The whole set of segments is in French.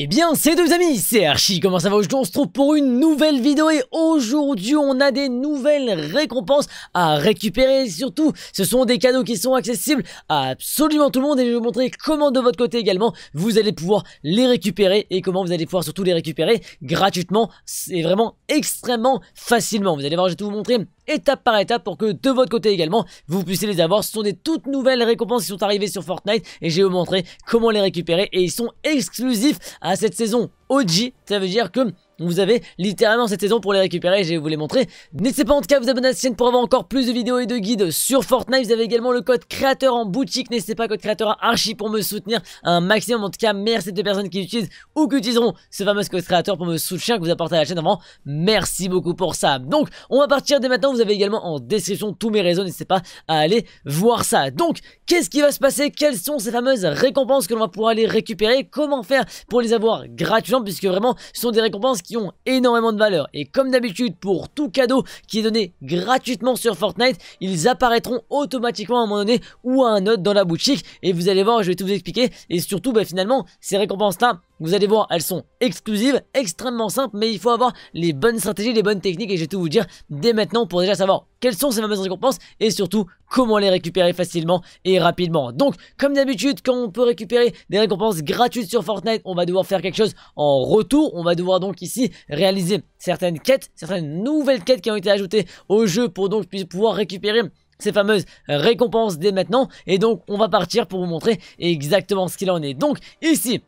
Eh bien, c'est deux amis, c'est Archie, comment ça va Aujourd'hui, on se trouve pour une nouvelle vidéo et aujourd'hui, on a des nouvelles récompenses à récupérer. Surtout, ce sont des cadeaux qui sont accessibles à absolument tout le monde et je vais vous montrer comment de votre côté également, vous allez pouvoir les récupérer et comment vous allez pouvoir surtout les récupérer gratuitement et vraiment extrêmement facilement. Vous allez voir, je vais tout vous montrer étape par étape pour que de votre côté également, vous puissiez les avoir. Ce sont des toutes nouvelles récompenses qui sont arrivées sur Fortnite et je vais vous montrer comment les récupérer et ils sont exclusifs à cette saison OG. Ça veut dire que vous avez littéralement cette saison pour les récupérer, je vais vous les montrer. N'hésitez pas en tout cas à vous abonner à cette chaîne pour avoir encore plus de vidéos et de guides sur Fortnite. Vous avez également le code créateur en boutique, n'hésitez pas code créateur archi pour me soutenir un maximum. En tout cas, merci à toutes les personnes qui utilisent ou qui utiliseront ce fameux code créateur pour me soutenir que vous apportez à la chaîne. Vraiment, merci beaucoup pour ça. Donc, on va partir dès maintenant. Vous avez également en description tous mes réseaux, n'hésitez pas à aller voir ça. Donc, qu'est-ce qui va se passer Quelles sont ces fameuses récompenses que l'on va pouvoir aller récupérer Comment faire pour les avoir gratuitement Puisque vraiment, ce sont des récompenses qui énormément de valeur. Et comme d'habitude, pour tout cadeau qui est donné gratuitement sur Fortnite, ils apparaîtront automatiquement à un moment donné ou à un autre dans la boutique. Et vous allez voir, je vais tout vous expliquer. Et surtout, bah, finalement, ces récompenses-là, vous allez voir, elles sont exclusives, extrêmement simples, mais il faut avoir les bonnes stratégies, les bonnes techniques, et je vais tout vous dire dès maintenant pour déjà savoir quelles sont ces fameuses récompenses, et surtout comment les récupérer facilement et rapidement. Donc, comme d'habitude, quand on peut récupérer des récompenses gratuites sur Fortnite, on va devoir faire quelque chose en retour, on va devoir donc ici réaliser certaines quêtes, certaines nouvelles quêtes qui ont été ajoutées au jeu pour donc pouvoir récupérer ces fameuses récompenses dès maintenant et donc on va partir pour vous montrer exactement ce qu'il en est donc ici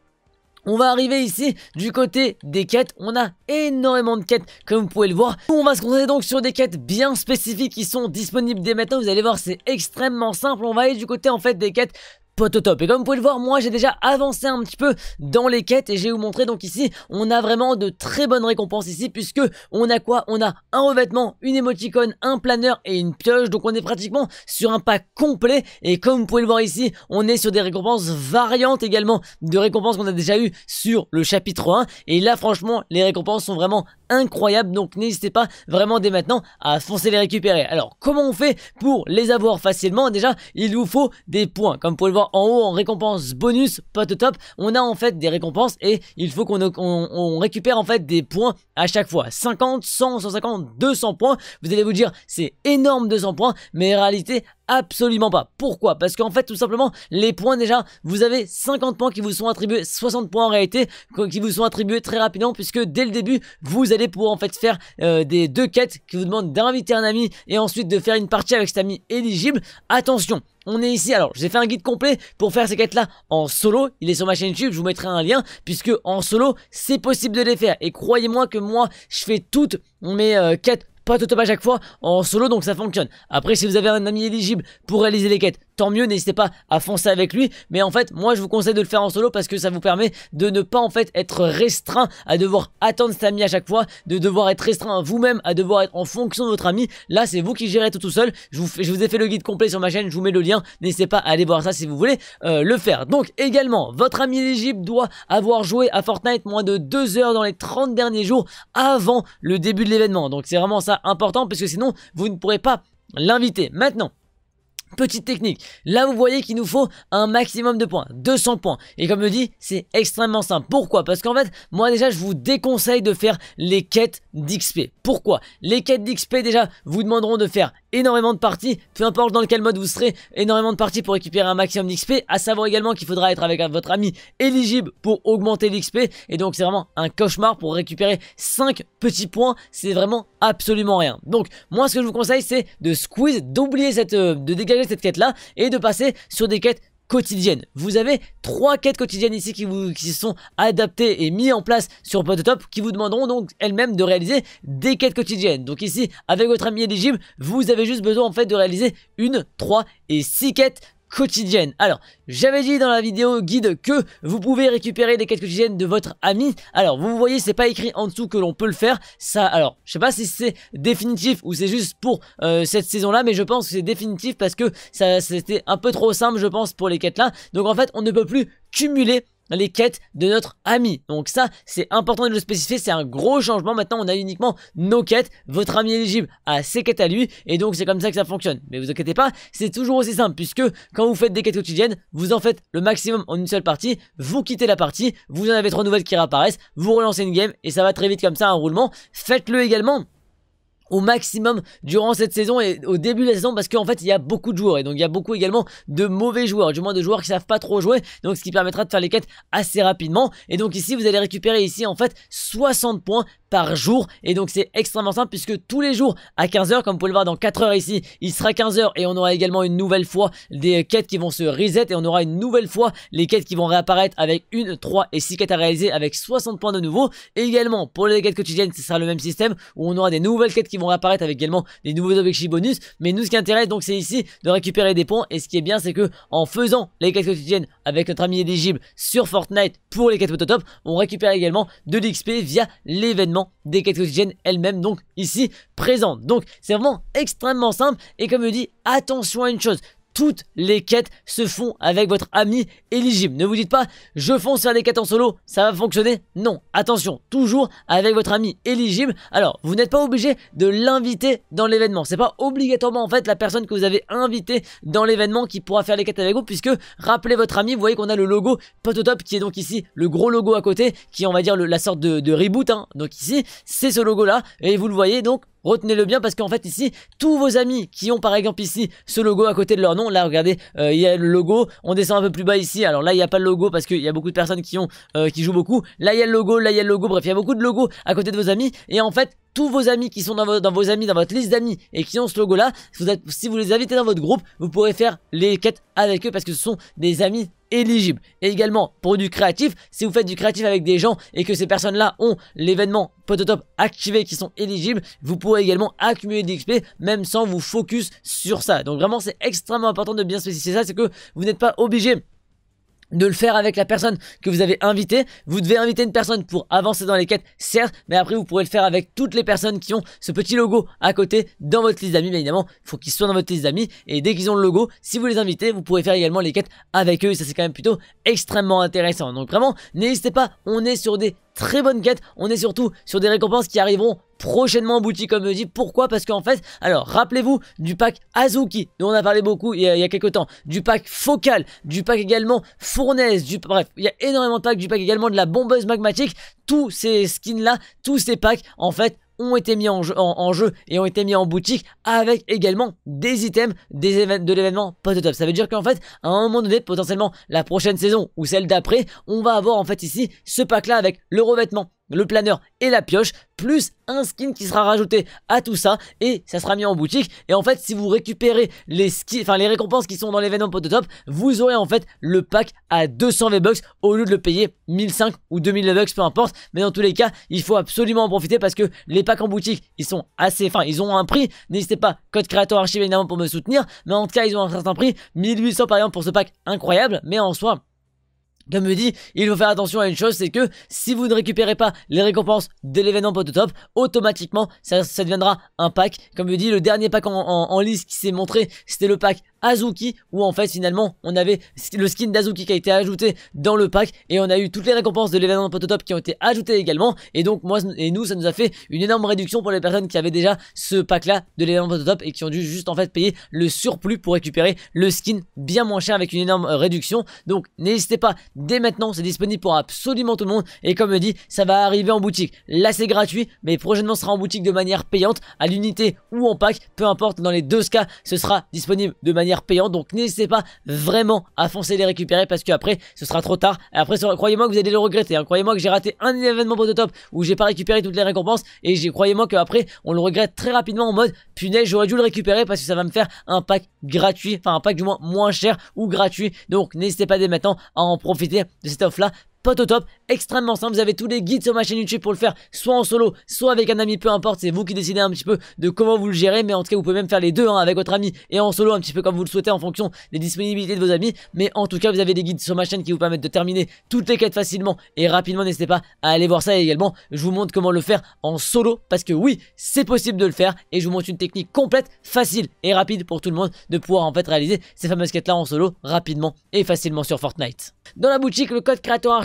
on va arriver ici du côté des quêtes, on a énormément de quêtes comme vous pouvez le voir. On va se concentrer donc sur des quêtes bien spécifiques qui sont disponibles dès maintenant, vous allez voir c'est extrêmement simple. On va aller du côté en fait des quêtes top. Et comme vous pouvez le voir, moi j'ai déjà avancé un petit peu dans les quêtes et j'ai vous montré donc ici, on a vraiment de très bonnes récompenses ici puisque on a quoi On a un revêtement, une émoticône, un planeur et une pioche. Donc on est pratiquement sur un pack complet et comme vous pouvez le voir ici, on est sur des récompenses variantes également de récompenses qu'on a déjà eues sur le chapitre 1. Et là franchement, les récompenses sont vraiment incroyable. Donc n'hésitez pas vraiment dès maintenant à foncer les récupérer. Alors comment on fait pour les avoir facilement Déjà, il vous faut des points. Comme vous pouvez le voir en haut, en récompense bonus, pas top, on a en fait des récompenses et il faut qu'on récupère en fait des points à chaque fois. 50, 100, 150, 200 points. Vous allez vous dire c'est énorme 200 points, mais en réalité Absolument pas. Pourquoi Parce qu'en fait, tout simplement, les points déjà, vous avez 50 points qui vous sont attribués, 60 points en réalité, qui vous sont attribués très rapidement, puisque dès le début, vous allez pouvoir en fait faire euh, des deux quêtes qui vous demandent d'inviter un ami et ensuite de faire une partie avec cet ami éligible. Attention, on est ici, alors j'ai fait un guide complet pour faire ces quêtes là en solo, il est sur ma chaîne YouTube, je vous mettrai un lien, puisque en solo c'est possible de les faire, et croyez-moi que moi je fais toutes mes euh, quêtes pas à à chaque fois en solo donc ça fonctionne. Après si vous avez un ami éligible pour réaliser les quêtes, tant mieux, n'hésitez pas à foncer avec lui. Mais en fait, moi je vous conseille de le faire en solo parce que ça vous permet de ne pas en fait être restreint à devoir attendre cet ami à chaque fois, de devoir être restreint vous-même, à devoir être en fonction de votre ami. Là, c'est vous qui gérez tout seul. Je vous, je vous ai fait le guide complet sur ma chaîne, je vous mets le lien. N'hésitez pas à aller voir ça si vous voulez euh, le faire. Donc également, votre ami d'égypte doit avoir joué à Fortnite moins de 2 heures dans les 30 derniers jours avant le début de l'événement. Donc c'est vraiment ça important parce que sinon, vous ne pourrez pas l'inviter. Maintenant, Petite technique, là vous voyez qu'il nous faut un maximum de points, 200 points. Et comme je dis, c'est extrêmement simple. Pourquoi Parce qu'en fait, moi déjà je vous déconseille de faire les quêtes d'XP. Pourquoi Les quêtes d'XP déjà vous demanderont de faire énormément de parties, peu importe dans lequel mode vous serez, énormément de parties pour récupérer un maximum d'XP, à savoir également qu'il faudra être avec votre ami éligible pour augmenter l'XP, et donc c'est vraiment un cauchemar pour récupérer 5 petits points, c'est vraiment absolument rien. Donc moi ce que je vous conseille c'est de squeeze, d'oublier cette, euh, de dégager cette quête-là et de passer sur des quêtes Quotidiennes, Vous avez trois quêtes quotidiennes ici qui vous sont adaptées et mises en place sur top qui vous demanderont donc elles-mêmes de réaliser des quêtes quotidiennes. Donc ici, avec votre ami éligible, vous avez juste besoin en fait de réaliser une, trois et six quêtes quotidienne. Alors, j'avais dit dans la vidéo guide que vous pouvez récupérer des quêtes quotidiennes de votre ami. Alors, vous voyez, c'est pas écrit en dessous que l'on peut le faire. Ça, alors, je sais pas si c'est définitif ou c'est juste pour euh, cette saison-là, mais je pense que c'est définitif parce que ça c'était un peu trop simple, je pense, pour les quêtes-là. Donc, en fait, on ne peut plus cumuler les quêtes de notre ami. Donc ça, c'est important de le spécifier, c'est un gros changement. Maintenant, on a uniquement nos quêtes. Votre ami éligible à ses quêtes à lui, et donc c'est comme ça que ça fonctionne. Mais vous inquiétez pas, c'est toujours aussi simple, puisque quand vous faites des quêtes quotidiennes, vous en faites le maximum en une seule partie, vous quittez la partie, vous en avez trois nouvelles qui réapparaissent, vous relancez une game, et ça va très vite comme ça, un roulement. Faites-le également au maximum durant cette saison et au début de la saison parce qu'en fait il y a beaucoup de joueurs et donc il y a beaucoup également de mauvais joueurs, du moins de joueurs qui savent pas trop jouer, donc ce qui permettra de faire les quêtes assez rapidement et donc ici vous allez récupérer ici en fait 60 points par jour. Et donc c'est extrêmement simple puisque tous les jours à 15h, comme vous pouvez le voir dans 4h ici, il sera 15h et on aura également une nouvelle fois des quêtes qui vont se reset et on aura une nouvelle fois les quêtes qui vont réapparaître avec une, 3 et 6 quêtes à réaliser avec 60 points de nouveau. Et également pour les quêtes quotidiennes, ce sera le même système où on aura des nouvelles quêtes qui vont réapparaître avec également des nouveaux objectifs bonus. Mais nous ce qui intéresse donc c'est ici de récupérer des points et ce qui est bien c'est que en faisant les quêtes quotidiennes avec notre ami éligible sur Fortnite pour les quêtes top on récupère également de l'XP via l'événement des quêtes elles-mêmes donc ici présentes. Donc c'est vraiment extrêmement simple et comme je dis, attention à une chose, toutes les quêtes se font avec votre ami éligible. Ne vous dites pas, je fonce faire les quêtes en solo, ça va fonctionner. Non, attention, toujours avec votre ami éligible. Alors, vous n'êtes pas obligé de l'inviter dans l'événement. C'est pas obligatoirement en fait la personne que vous avez invitée dans l'événement qui pourra faire les quêtes avec vous, puisque rappelez votre ami, vous voyez qu'on a le logo Pototop qui est donc ici le gros logo à côté, qui est on va dire la sorte de, reboot, hein. donc ici, c'est ce logo là, et vous le voyez donc Retenez-le bien parce qu'en fait ici, tous vos amis qui ont par exemple ici ce logo à côté de leur nom, là regardez, euh, il y a le logo, on descend un peu plus bas ici, alors là il n'y a pas le logo parce qu'il y a beaucoup de personnes qui ont euh, qui jouent beaucoup, là il y a le logo, là il y a le logo, bref il y a beaucoup de logos à côté de vos amis et en fait tous vos amis qui sont dans, vos, amis, dans votre liste d'amis et qui ont ce logo là, vous, si vous les invitez dans votre groupe, vous pourrez faire les quêtes avec eux parce que ce sont des amis Éligible Et également, pour du créatif, si vous faites du créatif avec des gens et que ces personnes-là ont l'événement Pototop activé qui sont éligibles, vous pourrez également accumuler des XP même sans vous focus sur ça. Donc vraiment, c'est extrêmement important de bien spécifier ça, c'est que vous n'êtes pas obligé de le faire avec la personne que vous avez invitée. Vous devez inviter une personne pour avancer dans les quêtes, certes, mais après vous pourrez le faire avec toutes les personnes qui ont ce petit logo à côté dans votre liste d'amis. Bien évidemment, il faut qu'ils soient dans votre liste d'amis. Et dès qu'ils ont le logo, si vous les invitez, vous pourrez faire également les quêtes avec eux. Et ça, c'est quand même plutôt extrêmement intéressant. Donc vraiment, n'hésitez pas, on est sur des très bonnes quêtes On est surtout sur des récompenses qui arriveront prochainement en boutique comme je dis. Pourquoi Parce qu'en fait, alors rappelez-vous du pack Azuki dont on a parlé beaucoup il y a, quelques temps, du pack Focal, du pack également Fournaise, du bref, il y a énormément de packs, du pack également de la bombeuse magmatique. Tous ces skins là, tous ces packs en fait ont été mis en jeu, et ont été mis en boutique avec également des items des de l'événement pot top. Ça veut dire qu'en fait, à un moment donné, potentiellement la prochaine saison ou celle d'après, on va avoir en fait ici ce pack là avec le revêtement le planeur et la pioche, plus un skin qui sera rajouté à tout ça, et ça sera mis en boutique, et en fait, si vous récupérez les skins, enfin les récompenses qui sont dans l'événement Pototop, vous aurez en fait le pack à 200 V-Bucks, au lieu de le payer 1005 ou 2000 V-Bucks, peu importe, mais dans tous les cas, il faut absolument en profiter, parce que les packs en boutique, ils sont assez, enfin, ils ont un prix, n'hésitez pas, code créateur archive évidemment pour me soutenir, mais en tout cas, ils ont un certain prix, 1800 par exemple pour ce pack incroyable, mais en soi, comme me dit, il faut faire attention à une chose, c'est que si vous ne récupérez pas les récompenses de l'événement pototop, top, automatiquement ça, deviendra un pack. Comme me dit, le dernier pack en liste qui s'est montré, c'était le pack Azuki où en fait finalement on avait le skin d'Azuki qui a été ajouté dans le pack et on a eu toutes les récompenses de l'événement de Pototop qui ont été ajoutées également et donc moi et nous ça nous a fait une énorme réduction pour les personnes qui avaient déjà ce pack là de l'événement Pototop et qui ont dû juste en fait payer le surplus pour récupérer le skin bien moins cher avec une énorme euh, réduction donc n'hésitez pas dès maintenant c'est disponible pour absolument tout le monde et comme dit ça va arriver en boutique là c'est gratuit mais prochainement sera en boutique de manière payante à l'unité ou en pack peu importe dans les deux cas ce sera disponible de manière Payant Donc n'hésitez pas vraiment à foncer les récupérer parce que après ce sera trop tard. Et après croyez-moi que vous allez le regretter. Hein. Croyez-moi que j'ai raté un événement pour de top où j'ai pas récupéré toutes les récompenses et j'ai croyez-moi qu'après on le regrette très rapidement en mode punaise j'aurais dû le récupérer parce que ça va me faire un pack gratuit, enfin un pack du moins moins cher ou gratuit. Donc n'hésitez pas dès maintenant à en profiter de cette offre là pas au top, extrêmement simple, vous avez tous les guides sur ma chaîne YouTube pour le faire, soit en solo, soit avec un ami, peu importe, c'est vous qui décidez un petit peu de comment vous le gérez, mais en tout cas vous pouvez même faire les deux hein, avec votre ami et en solo un petit peu comme vous le souhaitez en fonction des disponibilités de vos amis, mais en tout cas vous avez des guides sur ma chaîne qui vous permettent de terminer toutes les quêtes facilement et rapidement, n'hésitez pas à aller voir ça et également je vous montre comment le faire en solo, parce que oui, c'est possible de le faire et je vous montre une technique complète, facile et rapide pour tout le monde de pouvoir en fait réaliser ces fameuses quêtes là en solo rapidement et facilement sur Fortnite. Dans la boutique, le code créateur